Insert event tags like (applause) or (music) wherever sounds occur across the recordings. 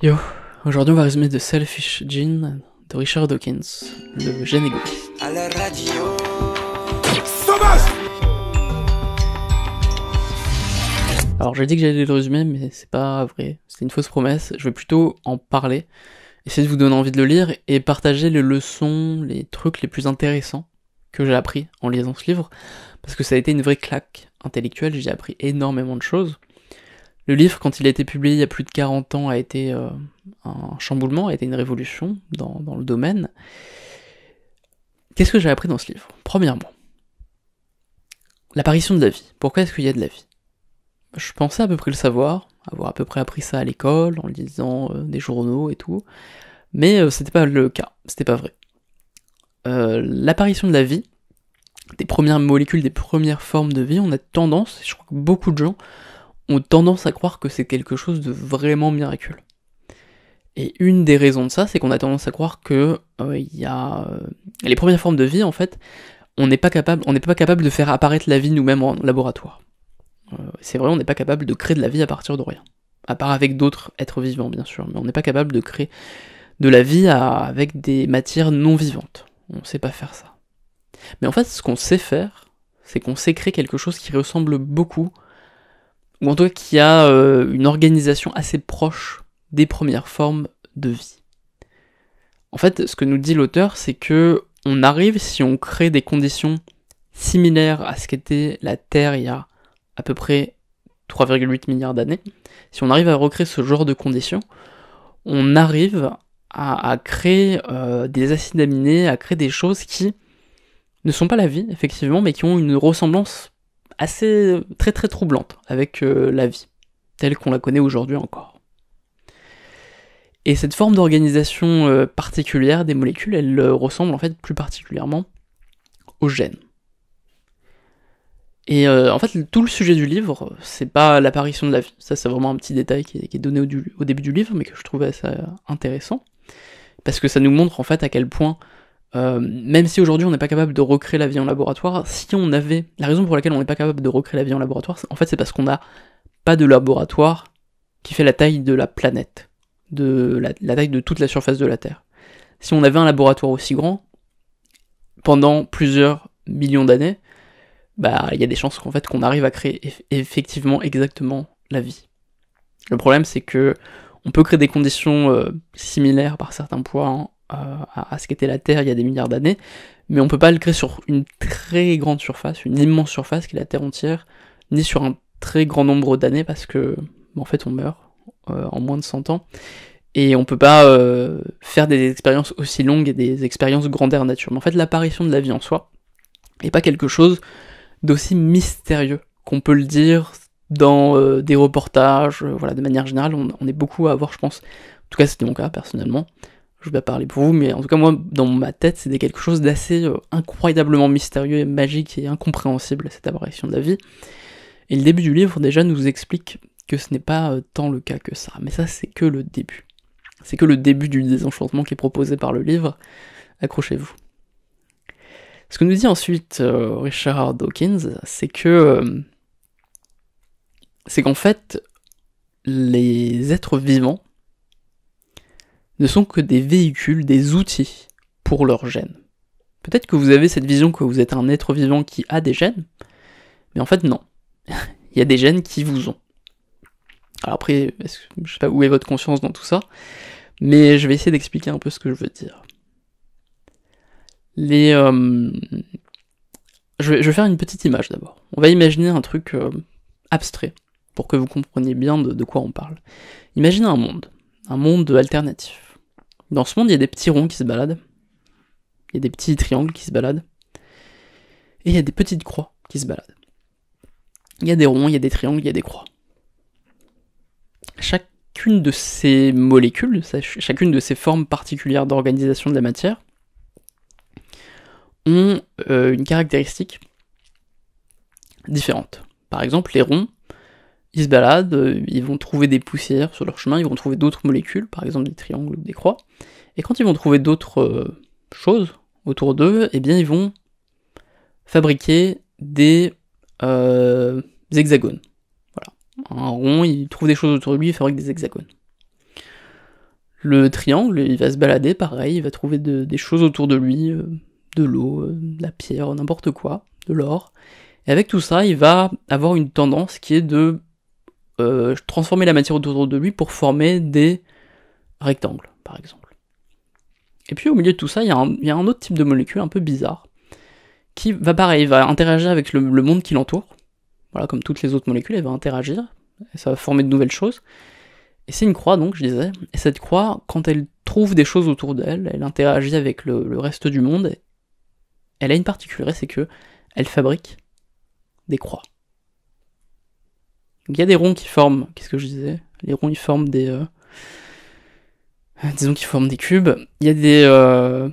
Yo, aujourd'hui on va résumer The Selfish Gene de Richard Dawkins, le gène égoïste. Alors j'ai dit que j'allais le résumer, mais c'est pas vrai, c'est une fausse promesse. Je vais plutôt en parler, essayer de vous donner envie de le lire et partager les leçons, les trucs les plus intéressants que j'ai appris en lisant ce livre, parce que ça a été une vraie claque intellectuelle, j'ai appris énormément de choses. Le livre, quand il a été publié il y a plus de 40 ans, a été euh, un chamboulement, a été une révolution dans, le domaine. Qu'est-ce que j'ai appris dans ce livre Premièrement, l'apparition de la vie. Pourquoi est-ce qu'il y a de la vie Je pensais à peu près le savoir, avoir à peu près appris ça à l'école, en lisant euh, des journaux et tout, mais ce euh, c'était pas le cas, c'était pas vrai. l'apparition de la vie, des premières molécules, des premières formes de vie, on a tendance, je crois que beaucoup de gens ont tendance à croire que c'est quelque chose de vraiment miraculeux. Et une des raisons de ça, c'est qu'on a tendance à croire que euh, il y a, euh, les premières formes de vie, en fait, on n'est pas capable, pas capable de faire apparaître la vie nous-mêmes en laboratoire. Euh, c'est vrai, on n'est pas capable de créer de la vie à partir de rien. À part avec d'autres êtres vivants, bien sûr, mais on n'est pas capable de créer de la vie avec des matières non vivantes. On ne sait pas faire ça. Mais en fait, ce qu'on sait faire, c'est qu'on sait créer quelque chose qui ressemble beaucoup ou en tout cas qui a euh, une organisation assez proche des premières formes de vie. En fait, ce que nous dit l'auteur, c'est que on arrive, si on crée des conditions similaires à ce qu'était la Terre il y a à peu près 3,8 milliards d'années, si on arrive à recréer ce genre de conditions, on arrive à, créer euh, des acides aminés, à créer des choses qui ne sont pas la vie, effectivement, mais qui ont une ressemblance assez très très troublante avec euh, la vie, telle qu'on la connaît aujourd'hui encore. Et cette forme d'organisation euh, particulière des molécules, elle euh, ressemble en fait plus particulièrement aux gènes. Et en fait, tout le sujet du livre, c'est pas l'apparition de la vie. Ça, c'est vraiment un petit détail qui est, donné au, au, début du livre, mais que je trouvais assez intéressant. Parce que ça nous montre en fait à quel point euh, même si aujourd'hui on n'est pas capable de recréer la vie en laboratoire, si on avait. La raison pour laquelle on n'est pas capable de recréer la vie en laboratoire, en fait, c'est parce qu'on n'a pas de laboratoire qui fait la taille de la planète, de la, taille de toute la surface de la Terre. Si on avait un laboratoire aussi grand, pendant plusieurs millions d'années, bah il y a des chances qu'en fait qu'on arrive à créer effectivement exactement la vie. Le problème c'est que on peut créer des conditions euh, similaires par certains points hein, euh, à, ce qu'était la Terre il y a des milliards d'années, mais on peut pas le créer sur une très grande surface, une immense surface qui est la Terre entière, ni sur un très grand nombre d'années parce que en fait on meurt euh, en moins de 100 ans et on peut pas euh, faire des expériences aussi longues et des expériences grandeur nature. Mais en fait l'apparition de la vie en soi n'est pas quelque chose d'aussi mystérieux qu'on peut le dire dans des reportages, voilà, de manière générale, on, est beaucoup à avoir, je pense, en tout cas c'était mon cas personnellement, je vais pas parler pour vous, mais en tout cas moi, dans ma tête, c'était quelque chose d'assez euh, incroyablement mystérieux et magique et incompréhensible, cette apparition de la vie. Et le début du livre déjà nous explique que ce n'est pas euh, tant le cas que ça, mais ça c'est que le début. C'est que le début du désenchantement qui est proposé par le livre. Accrochez-vous. Ce que nous dit ensuite euh, Richard Dawkins, c'est que... c'est qu'en fait, les êtres vivants ne sont que des véhicules, des outils pour leurs gènes. Peut-être que vous avez cette vision que vous êtes un être vivant qui a des gènes, mais en fait non. (laughs) Il y a des gènes qui vous ont. Alors après, je sais pas où est votre conscience dans tout ça, mais je vais essayer d'expliquer un peu ce que je veux dire. Les, euh, je, vais, faire une petite image d'abord. On va imaginer un truc euh, abstrait pour que vous compreniez bien de, de quoi on parle. Imaginez un monde, un monde alternatif dans ce monde, il y a des petits ronds qui se baladent. Il y a des petits triangles qui se baladent. Et il y a des petites croix qui se baladent. Il y a des ronds, il y a des triangles, il y a des croix. Chacune de ces molécules, chacune de ces formes particulières d'organisation de la matière, ont euh, une caractéristique différente. Par exemple, les ronds ils se baladent, euh, ils vont trouver des poussières sur leur chemin, ils vont trouver d'autres molécules, par exemple des triangles ou des croix. Et quand ils vont trouver d'autres euh, choses autour d'eux, eh bien ils vont fabriquer euh, des, hexagones. Voilà. Un rond, il trouve des choses autour de lui, il fabrique des hexagones. Le triangle, il va se balader, pareil, il va trouver des choses autour de lui, de l'eau, de la pierre, n'importe quoi, de l'or. Et avec tout ça, il va avoir une tendance qui est de euh, transformer la matière autour de lui pour former des rectangles, par exemple. Et puis au milieu de tout ça, il y, a un autre type de molécule un peu bizarre, qui va pareil, va interagir avec le, monde qui l'entoure. Voilà, comme toutes les autres molécules, elle va interagir, et ça va former de nouvelles choses. Et c'est une croix, donc, je disais. Et cette croix, quand elle trouve des choses autour d'elle, elle interagit avec le, le, reste du monde, elle a une particularité, c'est que elle fabrique des croix il y a des ronds qui forment, qu'est-ce que je disais Les ronds, ils forment des... Euh, disons qu'ils forment des cubes. Il y a des euh,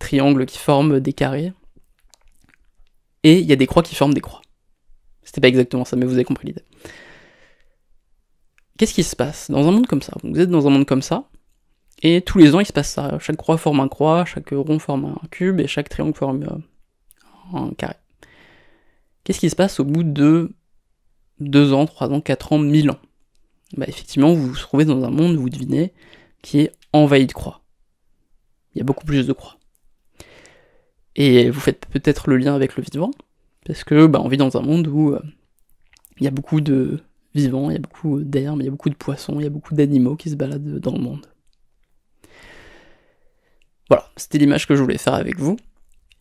triangles qui forment des carrés. Et il y a des croix qui forment des croix. C'était pas exactement ça, mais vous avez compris l'idée. Qu'est-ce qui se passe dans un monde comme ça Vous êtes dans un monde comme ça, et tous les ans il se passe ça. Chaque croix forme un croix, chaque rond forme un cube, et chaque triangle forme euh, un carré. Qu'est-ce qui se passe au bout de 2 ans, 3 ans, 4 ans, 1000 ans, bah effectivement, vous vous trouvez dans un monde, vous devinez, qui est envahi de croix. Il y a beaucoup plus de croix. Et vous faites peut-être le lien avec le vivant, parce que bah, on vit dans un monde où euh, il y a beaucoup de vivants, il y a beaucoup d'herbes, il y a beaucoup de poissons, il y a beaucoup d'animaux qui se baladent dans le monde. Voilà, c'était l'image que je voulais faire avec vous.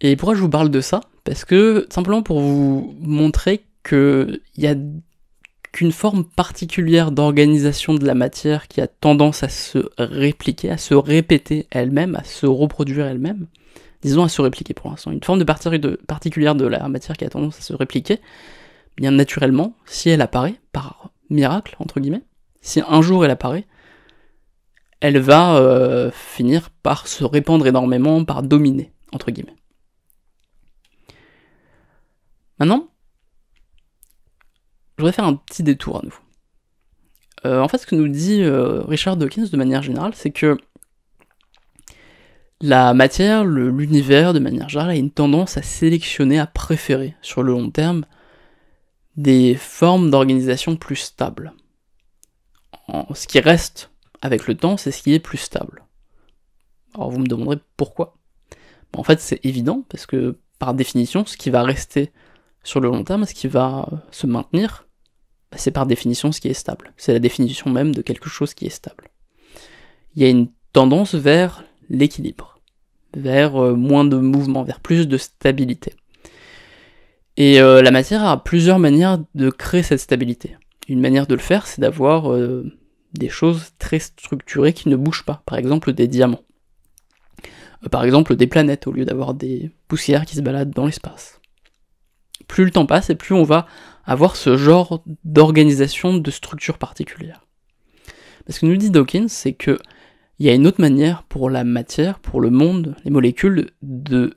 Et pourquoi je vous parle de ça Parce que simplement pour vous montrer qu'il y a une forme particulière d'organisation de la matière qui a tendance à se répliquer, à se répéter elle-même, à se reproduire elle-même, disons à se répliquer pour l'instant, une forme de, particulière de la matière qui a tendance à se répliquer, bien naturellement, si elle apparaît par miracle, entre guillemets, si un jour elle apparaît, elle va euh, finir par se répandre énormément, par dominer, entre guillemets. Maintenant, je voudrais faire un petit détour à nouveau. Euh, en fait, ce que nous dit euh, Richard Dawkins de manière générale, c'est que la matière, l'univers de manière générale, a une tendance à sélectionner, à préférer sur le long terme des formes d'organisation plus stables. ce qui reste avec le temps, c'est ce qui est plus stable. Alors vous me demanderez pourquoi. en fait, c'est évident, parce que par définition, ce qui va rester sur le long terme, ce qui va se maintenir, c'est par définition ce qui est stable. C'est la définition même de quelque chose qui est stable. Il y a une tendance vers l'équilibre, vers euh, moins de mouvement, vers plus de stabilité. Et euh, la matière a plusieurs manières de créer cette stabilité. Une manière de le faire, c'est d'avoir euh, des choses très structurées qui ne bougent pas. Par exemple, des diamants. par exemple, des planètes, au lieu d'avoir des poussières qui se baladent dans l'espace. Plus le temps passe et plus on va avoir ce genre d'organisation, de structure particulière. Parce ce que nous dit Dawkins, c'est que il y a une autre manière pour la matière, pour le monde, les molécules, de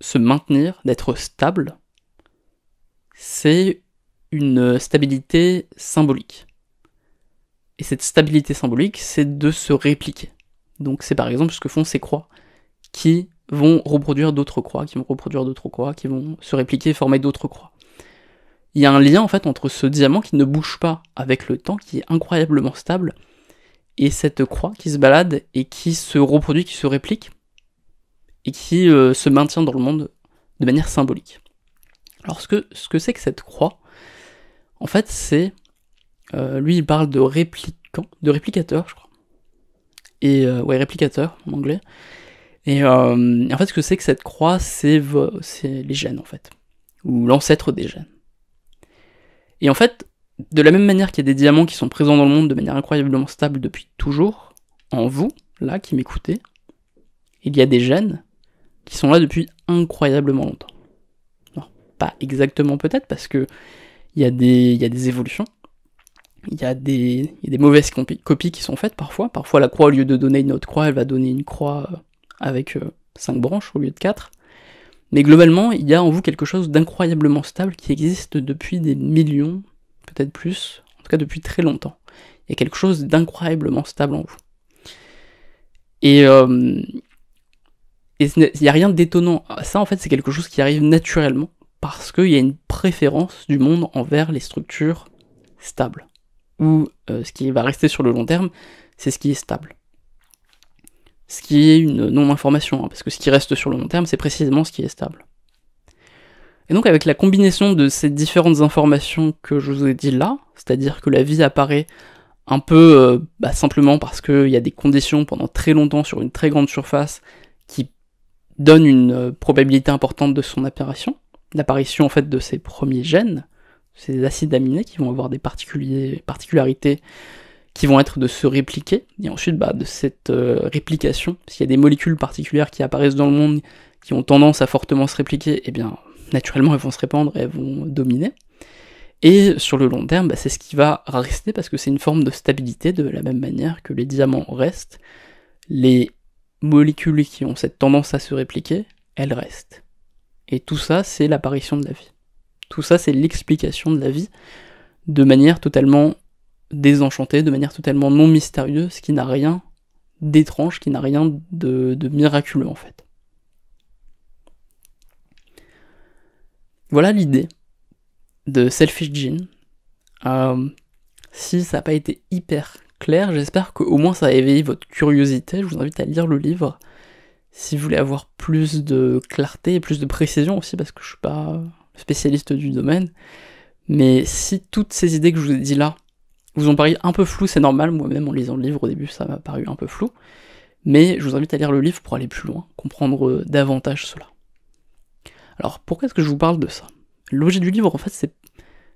se maintenir, d'être stable. C'est une stabilité symbolique. Et cette stabilité symbolique, c'est de se répliquer. Donc c'est par exemple ce que font ces croix, qui vont reproduire d'autres croix, qui vont reproduire d'autres croix, qui vont se répliquer et former d'autres croix il y a un lien en fait entre ce diamant qui ne bouge pas avec le temps, qui est incroyablement stable, et cette croix qui se balade et qui se reproduit, qui se réplique, et qui euh, se maintient dans le monde de manière symbolique. Alors ce que c'est que, cette croix, en fait c'est... Euh, lui il parle de répliquant, de réplicateur je crois. Et euh, ouais réplicateur en anglais. Et en fait ce que c'est que cette croix, c'est les gènes en fait. Ou l'ancêtre des gènes. Et en fait, de la même manière qu'il y a des diamants qui sont présents dans le monde de manière incroyablement stable depuis toujours, en vous, là, qui m'écoutez, il y a des gènes qui sont là depuis incroyablement longtemps. Non, pas exactement peut-être, parce que il y, a des, des évolutions, il y, a des, y a des mauvaises copies qui sont faites parfois. Parfois, la croix, au lieu de donner une autre croix, elle va donner une croix euh, avec 5 euh, branches au lieu de 4. Mais globalement, il y a en vous quelque chose d'incroyablement stable qui existe depuis des millions, peut-être plus, en tout cas depuis très longtemps. Il y a quelque chose d'incroyablement stable en vous. Et, euh, il n'y a rien d'étonnant. Ça, en fait, c'est quelque chose qui arrive naturellement parce qu'il y a une préférence du monde envers les structures stables. Ou euh, ce qui va rester sur le long terme, c'est ce qui est stable ce qui est une non-information, hein, parce que ce qui reste sur le long terme, c'est précisément ce qui est stable. Et donc avec la combinaison de ces différentes informations que je vous ai dit là, c'est-à-dire que la vie apparaît un peu euh, bah, simplement parce qu'il y a des conditions pendant très longtemps sur une très grande surface qui donnent une euh, probabilité importante de son apparition, l'apparition en fait de ces premiers gènes, ces acides aminés qui vont avoir des particularités qui vont être de se répliquer, et ensuite bah, de cette euh, réplication, s'il y a des molécules particulières qui apparaissent dans le monde qui ont tendance à fortement se répliquer, eh bien naturellement elles vont se répandre et elles vont dominer. Et sur le long terme, bah, c'est ce qui va rester parce que c'est une forme de stabilité de la même manière que les diamants restent. Les molécules qui ont cette tendance à se répliquer, elles restent. Et tout ça, c'est l'apparition de la vie. Tout ça, c'est l'explication de la vie de manière totalement désenchanté de manière totalement non mystérieuse, ce qui n'a rien d'étrange, qui n'a rien de, miraculeux en fait. Voilà l'idée de Selfish Gene euh, si ça n'a pas été hyper clair, j'espère qu'au moins ça a éveillé votre curiosité. Je vous invite à lire le livre si vous voulez avoir plus de clarté et plus de précision aussi, parce que je ne suis pas spécialiste du domaine. Mais si toutes ces idées que je vous ai dit là, vous ont paru un peu flou, c'est normal, moi-même en lisant le livre au début ça m'a paru un peu flou, mais je vous invite à lire le livre pour aller plus loin, comprendre euh, davantage cela. Alors pourquoi est-ce que je vous parle de ça L'objet du livre en fait c'est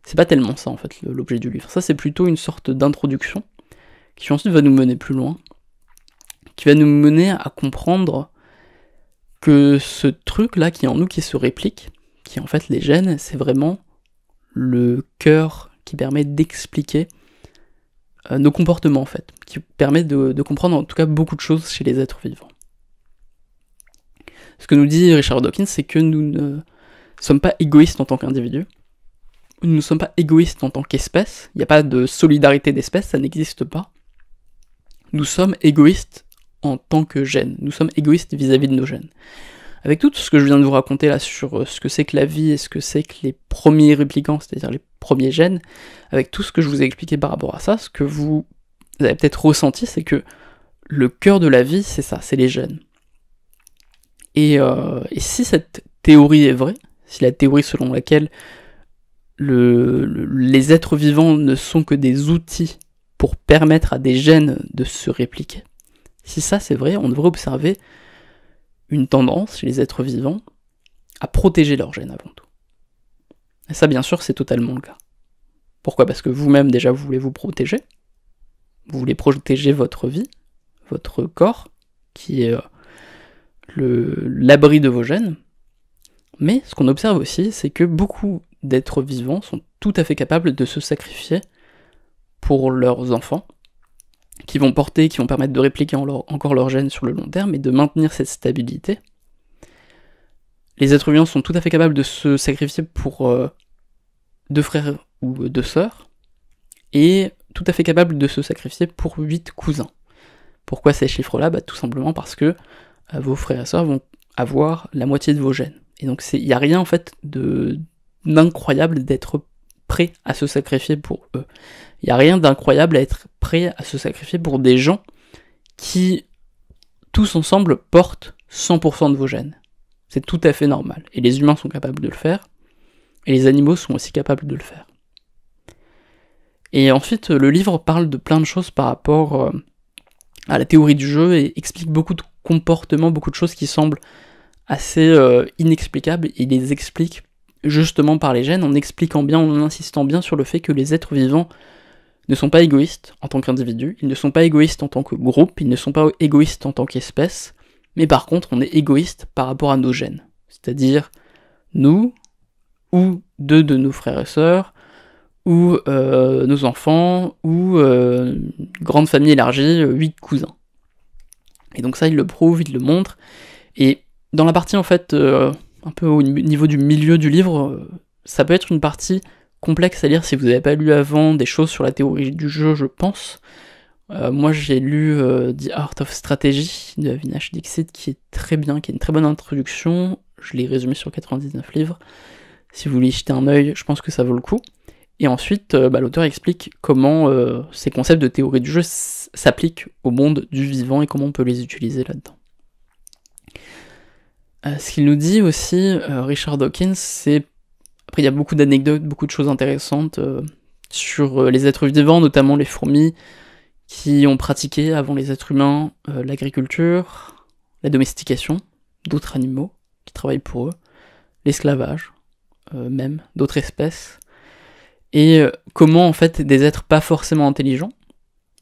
c'est pas tellement ça en fait l'objet du livre, ça c'est plutôt une sorte d'introduction qui ensuite va nous mener plus loin, qui va nous mener à comprendre que ce truc là qui est en nous qui se réplique, qui en fait les gènes, c'est vraiment le cœur qui permet d'expliquer euh, nos comportements en fait, qui permet de, comprendre en tout cas beaucoup de choses chez les êtres vivants. Ce que nous dit Richard Dawkins, c'est que nous ne sommes pas égoïstes en tant qu'individus, nous ne sommes pas égoïstes en tant qu'espèce, il n'y a pas de solidarité d'espèce, ça n'existe pas. Nous sommes égoïstes en tant que gènes, nous sommes égoïstes vis à -vis de nos gènes avec tout ce que je viens de vous raconter là sur euh, ce que c'est que la vie et ce que c'est que les premiers répliquants, c'est-à-dire les premiers gènes, avec tout ce que je vous ai expliqué par rapport à ça, ce que vous avez peut-être ressenti, c'est que le cœur de la vie, c'est ça, c'est les gènes. Et, euh, si cette théorie est vraie, si la théorie selon laquelle les êtres vivants ne sont que des outils pour permettre à des gènes de se répliquer, si ça c'est vrai, on devrait observer une tendance chez les êtres vivants à protéger leurs gènes avant tout. Et ça, bien sûr, c'est totalement le cas. Pourquoi Parce que vous-même, déjà, vous voulez vous protéger. Vous voulez protéger votre vie, votre corps, qui est euh, l'abri de vos gènes. Mais ce qu'on observe aussi, c'est que beaucoup d'êtres vivants sont tout à fait capables de se sacrifier pour leurs enfants, qui vont porter, qui vont permettre de répliquer encore leur gènes sur le long terme et de maintenir cette stabilité, les êtres vivants sont tout à fait capables de se sacrifier pour euh, deux frères ou euh, deux sœurs, et tout à fait capables de se sacrifier pour huit cousins. Pourquoi ces chiffres-là bah, Tout simplement parce que euh, vos frères et sœurs vont avoir la moitié de vos gènes. Et donc il n'y a rien en fait d'incroyable d'être prêt à se sacrifier pour eux. Il n'y a rien d'incroyable à être prêt à se sacrifier pour des gens qui, tous ensemble, portent 100% de vos gènes. C'est tout à fait normal. Et les humains sont capables de le faire. Et les animaux sont aussi capables de le faire. Et ensuite, euh, le livre parle de plein de choses par rapport euh, à la théorie du jeu et explique beaucoup de comportements, beaucoup de choses qui semblent assez euh, inexplicables. Il les explique justement par les gènes, en expliquant bien, en insistant bien sur le fait que les êtres vivants ne sont pas égoïstes en tant qu'individus, ils ne sont pas égoïstes en tant que groupe, ils ne sont pas égoïstes en tant qu'espèce, mais par contre on est égoïste par rapport à nos gènes. C'est-à-dire nous, ou deux de nos frères et sœurs, ou euh, nos enfants, ou euh, grande famille élargie, euh, huit cousins. Et donc ça, il le prouve, il le montre. Et dans la partie en fait un peu au niveau du milieu du livre, euh, ça peut être une partie complexe à lire si vous n'avez pas lu avant des choses sur la théorie du jeu, je pense. Euh, moi, j'ai lu euh, The Art of Strategy de Avinash Dixit, qui est très bien, qui est une très bonne introduction. Je l'ai résumé sur 99 livres. Si vous voulez jeter un œil, je pense que ça vaut le coup. Et ensuite, bah, l'auteur explique comment ces concepts de théorie du jeu s'appliquent au monde du vivant et comment on peut les utiliser là-dedans. Euh, ce qu'il nous dit aussi, euh, Richard Dawkins, c'est. Après, il y a beaucoup d'anecdotes, beaucoup de choses intéressantes euh, sur les êtres vivants, notamment les fourmis, qui ont pratiqué avant les êtres humains l'agriculture, la domestication d'autres animaux qui travaillent pour eux, l'esclavage, même d'autres espèces, et comment en fait des êtres pas forcément intelligents,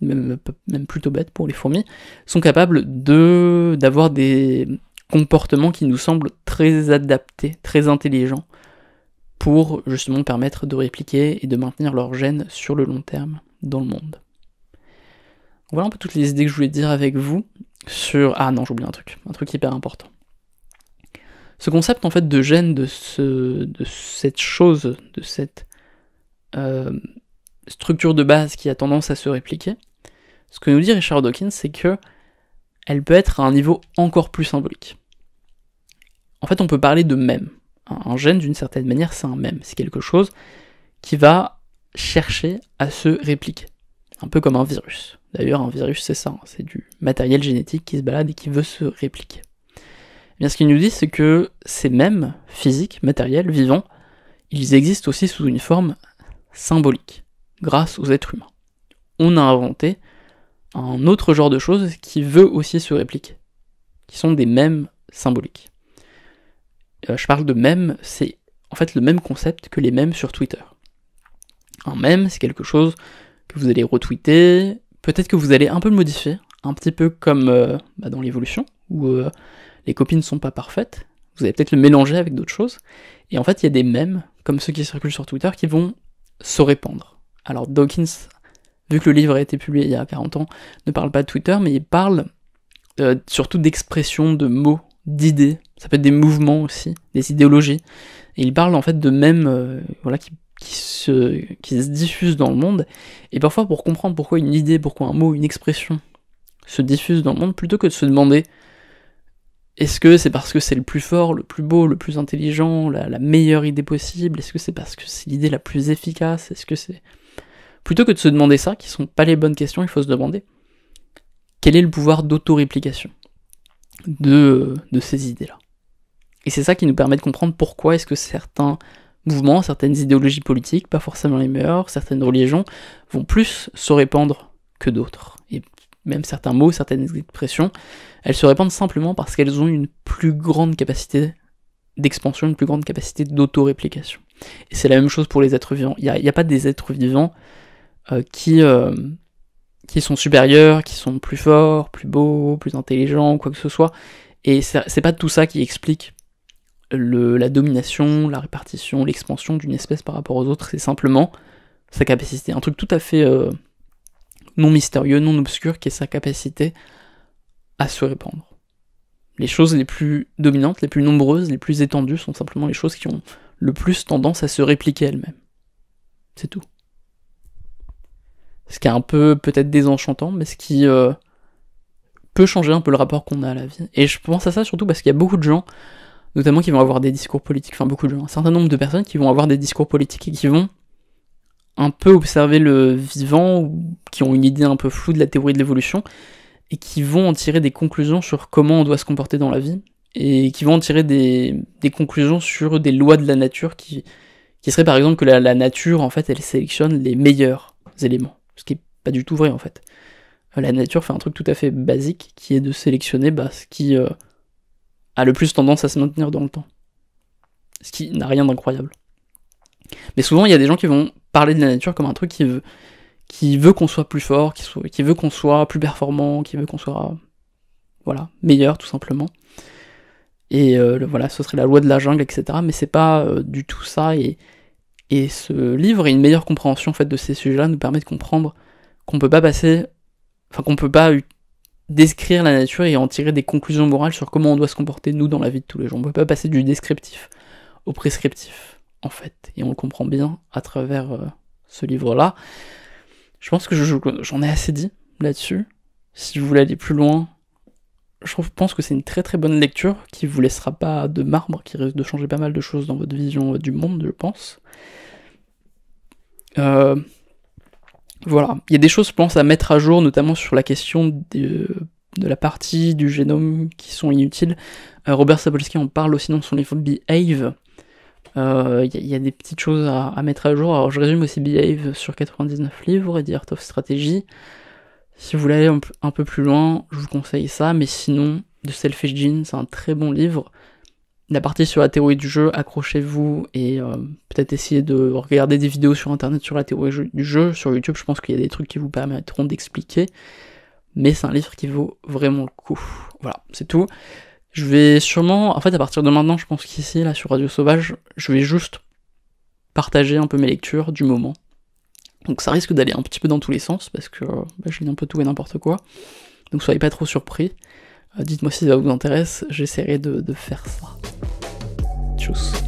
même, même plutôt bêtes pour les fourmis, sont capables de d'avoir des comportements qui nous semble très adapté, très intelligent, pour justement permettre de répliquer et de maintenir leur gène sur le long terme dans le monde. Voilà un peu toutes les idées que je voulais dire avec vous sur... Ah non, j'oublie un truc, un truc hyper important. Ce concept en fait de gène, de, ce, de cette chose, de cette euh, structure de base qui a tendance à se répliquer, ce que nous dit Richard Dawkins, c'est que elle peut être à un niveau encore plus symbolique. En fait, on peut parler de même. Un gène, d'une certaine manière, c'est un même, C'est quelque chose qui va chercher à se répliquer. Un peu comme un virus. D'ailleurs, un virus, c'est ça. Hein. C'est du matériel génétique qui se balade et qui veut se répliquer. Eh bien, ce qu'il nous dit, c'est que ces mêmes, physiques, matériels, vivants, ils existent aussi sous une forme symbolique, grâce aux êtres humains. On a inventé un autre genre de choses qui veut aussi se répliquer, qui sont des mêmes symboliques. Euh, je parle de mèmes, c'est en fait le même concept que les mèmes sur Twitter. Un mème, c'est quelque chose que vous allez retweeter, peut-être que vous allez un peu le modifier, un petit peu comme euh, bah, dans l'évolution, où euh, les copies ne sont pas parfaites, vous allez peut-être le mélanger avec d'autres choses, et en fait il y a des mèmes, comme ceux qui circulent sur Twitter, qui vont se répandre. Alors Dawkins vu que le livre a été publié il y a 40 ans, ne parle pas de Twitter, mais il parle euh, surtout d'expressions, de mots, d'idées. Ça peut être des mouvements aussi, des idéologies. Et il parle en fait de mèmes euh, voilà, qui, se, diffusent dans le monde. Et parfois, pour comprendre pourquoi une idée, pourquoi un mot, une expression se diffuse dans le monde, plutôt que de se demander est-ce que c'est parce que c'est le plus fort, le plus beau, le plus intelligent, la meilleure idée possible Est-ce que c'est parce que c'est l'idée la plus efficace Est-ce que c'est Plutôt que de se demander ça, qui ne sont pas les bonnes questions, il faut se demander quel est le pouvoir d'autoréplication de, ces idées-là. Et c'est ça qui nous permet de comprendre pourquoi est-ce que certains mouvements, certaines idéologies politiques, pas forcément les meilleures, certaines religions, vont plus se répandre que d'autres. Et même certains mots, certaines expressions, elles se répandent simplement parce qu'elles ont une plus grande capacité d'expansion, une plus grande capacité d'autoréplication. Et c'est la même chose pour les êtres vivants. Il n'y a, pas des êtres vivants euh, qui, euh, qui sont supérieurs, qui sont plus forts, plus beaux, plus intelligents, quoi que ce soit. Et c'est pas tout ça qui explique le, la domination, la répartition, l'expansion d'une espèce par rapport aux autres, c'est simplement sa capacité. Un truc tout à fait euh, non mystérieux, non obscur, qui est sa capacité à se répandre. Les choses les plus dominantes, les plus nombreuses, les plus étendues sont simplement les choses qui ont le plus tendance à se répliquer elles-mêmes. C'est tout ce qui est un peu peut-être désenchantant, mais ce qui euh, peut changer un peu le rapport qu'on a à la vie. Et je pense à ça surtout parce qu'il y a beaucoup de gens, notamment qui vont avoir des discours politiques, enfin beaucoup de gens, un certain nombre de personnes qui vont avoir des discours politiques et qui vont un peu observer le vivant, ou qui ont une idée un peu floue de la théorie de l'évolution, et qui vont en tirer des conclusions sur comment on doit se comporter dans la vie, et qui vont en tirer des, conclusions sur des lois de la nature qui, qui seraient par exemple que la nature, en fait, elle sélectionne les meilleurs éléments. Ce qui n'est pas du tout vrai en fait. Euh, la nature fait un truc tout à fait basique qui est de sélectionner bah, ce qui euh, a le plus tendance à se maintenir dans le temps. Ce qui n'a rien d'incroyable. Mais souvent, il y a des gens qui vont parler de la nature comme un truc qui veut, qui veut qu'on soit plus fort, qui, veut qu'on soit plus performant, qui veut qu'on soit voilà, meilleur tout simplement. Et euh, voilà, ce serait la loi de la jungle, etc. Mais c'est pas du tout ça. Et et ce livre et une meilleure compréhension en fait, de ces sujets-là nous permet de comprendre qu'on peut pas passer, enfin qu'on peut pas décrire la nature et en tirer des conclusions morales sur comment on doit se comporter nous dans la vie de tous les jours. On peut pas passer du descriptif au prescriptif en fait, et on le comprend bien à travers euh, ce livre-là. Je pense que j'en ai assez dit là-dessus. Si vous voulez aller plus loin, je pense que c'est une très très bonne lecture qui vous laissera pas de marbre, qui risque de changer pas mal de choses dans votre vision euh, du monde, je pense. Euh, voilà, il y a des choses, je pense, à mettre à jour, notamment sur la question de, la partie du génome qui sont inutiles. Euh, Robert Sapolsky en parle aussi dans son livre Behave. Il y, a des petites choses à, à, mettre à jour. Alors je résume aussi Behave sur 99 livres et The Art of Strategy. Si vous voulez aller un peu plus loin, je vous conseille ça, mais sinon, The Selfish Gene, c'est un très bon livre. La partie sur la théorie du jeu, accrochez-vous et euh, peut-être essayez de regarder des vidéos sur internet sur la théorie du jeu. Sur YouTube, je pense qu'il y a des trucs qui vous permettront d'expliquer. Mais c'est un livre qui vaut vraiment le coup. Voilà, c'est tout. Je vais sûrement, en fait, à partir de maintenant, je pense qu'ici, là, sur Radio Sauvage, je vais juste partager un peu mes lectures du moment. Donc ça risque d'aller un petit peu dans tous les sens, parce que bah, je j'ai un peu tout et n'importe quoi. Donc soyez pas trop surpris. Euh, dites-moi si ça vous intéresse, j'essaierai de, de faire ça. Tchuss